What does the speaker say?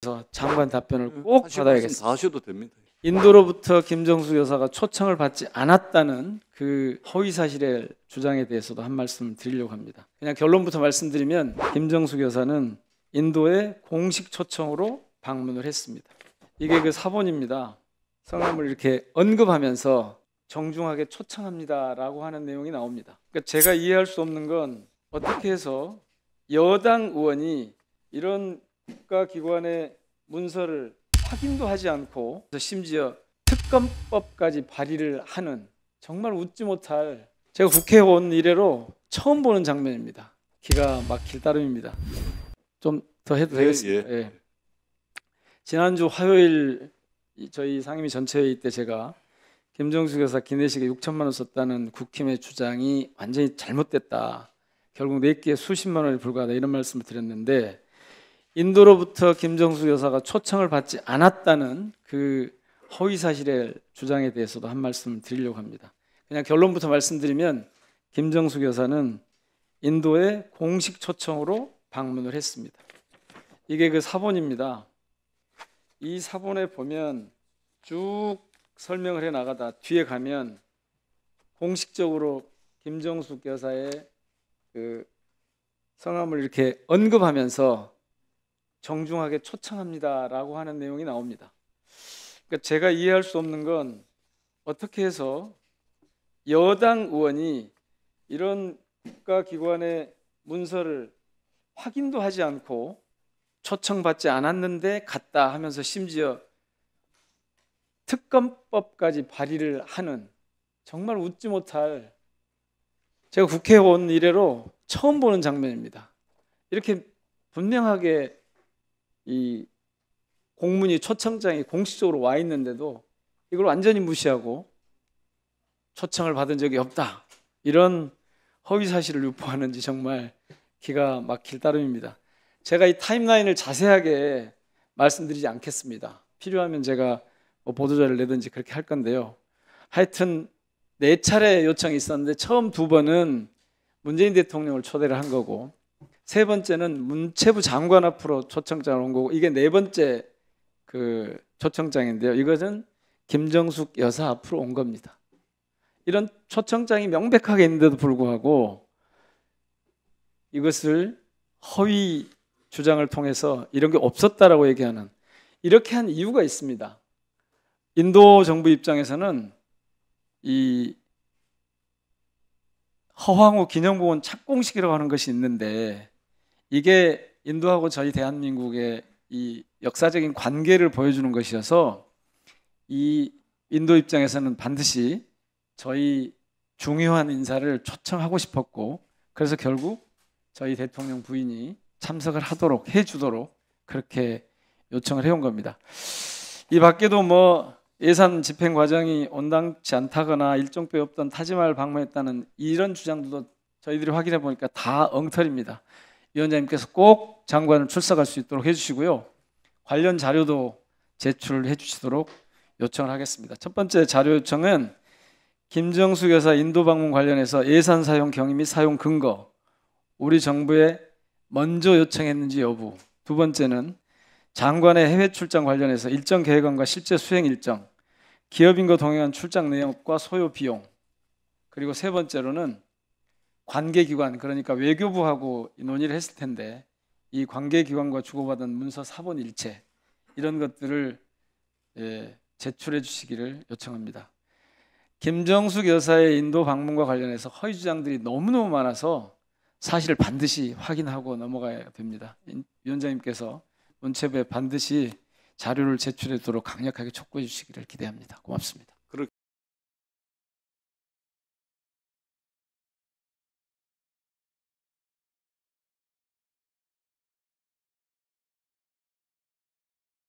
그래서 장관 답변을 음, 꼭 받아야겠습니다. 다 하셔도 됩니다. 인도로부터 김정수 여사가 초청을 받지 않았다는 그 허위 사실의 주장에 대해서도 한 말씀을 드리려고 합니다. 그냥 결론부터 말씀드리면 김정수 여사는 인도의 공식 초청으로 방문을 했습니다. 이게 그 사본입니다. 성함을 이렇게 언급하면서 정중하게 초청합니다라고 하는 내용이 나옵니다. 그러니까 제가 이해할 수 없는 건 어떻게 해서 여당 의원이 이런 국가기관의 문서를 확인도 하지 않고 심지어 특검법까지 발의를 하는 정말 웃지 못할 제가 국회에온 이래로 처음 보는 장면입니다. 기가 막힐 따름입니다. 좀 더 해도 되겠습니까 예, 예. 예. 지난주 화요일 저희 상임위 전체회의 때 제가 김정숙 여사 기내식에 6천만 원 썼다는 국힘의 주장이 완전히 잘못됐다. 결국 내기에 수십만 원이 불과하다 이런 말씀을 드렸는데 인도로부터 김정수 여사가 초청을 받지 않았다는 그 허위 사실의 주장에 대해서도 한 말씀 을 드리려고 합니다. 그냥 결론부터 말씀드리면 김정수 여사는 인도의 공식 초청으로 방문을 했습니다. 이게 그 사본입니다. 이 사본에 보면 쭉 설명을 해 나가다 뒤에 가면 공식적으로 김정숙 여사의 그 성함을 이렇게 언급하면서 정중하게 초청합니다라고 하는 내용이 나옵니다. 그러니까 제가 이해할 수 없는 건 어떻게 해서 여당 의원이 이런 국가기관의 문서를 확인도 하지 않고 초청받지 않았는데 갔다 하면서 심지어 특검법까지 발의를 하는 정말 웃지 못할 제가 국회에온 이래로 처음 보는 장면입니다. 이렇게 분명하게 이 공문이 초청장이 공식적으로 와 있는데도 이걸 완전히 무시하고 초청을 받은 적이 없다. 이런 허위 사실을 유포하는지 정말 기가 막힐 따름입니다. 제가 이 타임라인을 자세하게 말씀드리지 않겠습니다. 필요하면 제가 뭐 보도자를 내든지 그렇게 할 건데요. 하여튼 네 차례 요청이 있었는데 처음 두 번은 문재인 대통령을 초대를 한 거고 세 번째는 문체부 장관 앞으로 초청장을 온 거고 이게 네 번째 그 초청장인데요. 이것은 김정숙 여사 앞으로 온 겁니다. 이런 초청장이 명백하게 있는데도 불구하고 이것을 허위 주장을 통해서 이런 게 없었다라고 얘기하는 이렇게 한 이유가 있습니다. 인도 정부 입장에서는 이허황후 기념공원 착공식이라고 하는 것이 있는데 이게 인도하고 저희 대한민국의 이 역사적인 관계를 보여주는 것이어서 이 인도 입장에서는 반드시 저희 중요한 인사를 초청하고 싶었고 그래서 결국 저희 대통령 부인이 참석을 하도록 해주도록 그렇게 요청을 해온 겁니다. 이 밖에도 뭐 예산 집행 과정이 온당치 않다거나 일정표 없던 타지마을 방문했다는 이런 주장들도 저희들이 확인해 보니까 다 엉터리입니다. 위원장님께서 꼭 장관을 출석할 수 있도록 해주시고요. 관련 자료도 제출해 주시도록 요청을 하겠습니다. 첫 번째 자료 요청은 김정숙 여사 인도 방문 관련해서 예산 사용 경위 및 사용 근거, 우리 정부에 먼저 요청했는지 여부. 두 번째는 장관의 해외 출장 관련해서 일정 계획안과 실제 수행 일정, 기업인과 동행한 출장 내역과 소요 비용. 그리고 세 번째로는 관계기관 그러니까 외교부하고 논의를 했을 텐데 이 관계기관과 주고받은 문서 사본 일체 이런 것들을 예, 제출해 주시기를 요청합니다. 김정숙 여사의 인도 방문과 관련해서 허위 주장들이 너무너무 많아서 사실 반드시 확인하고 넘어가야 됩니다. 위원장님께서 문체부에 반드시 자료를 제출하도록 강력하게 촉구해 주시기를 기대합니다. 고맙습니다.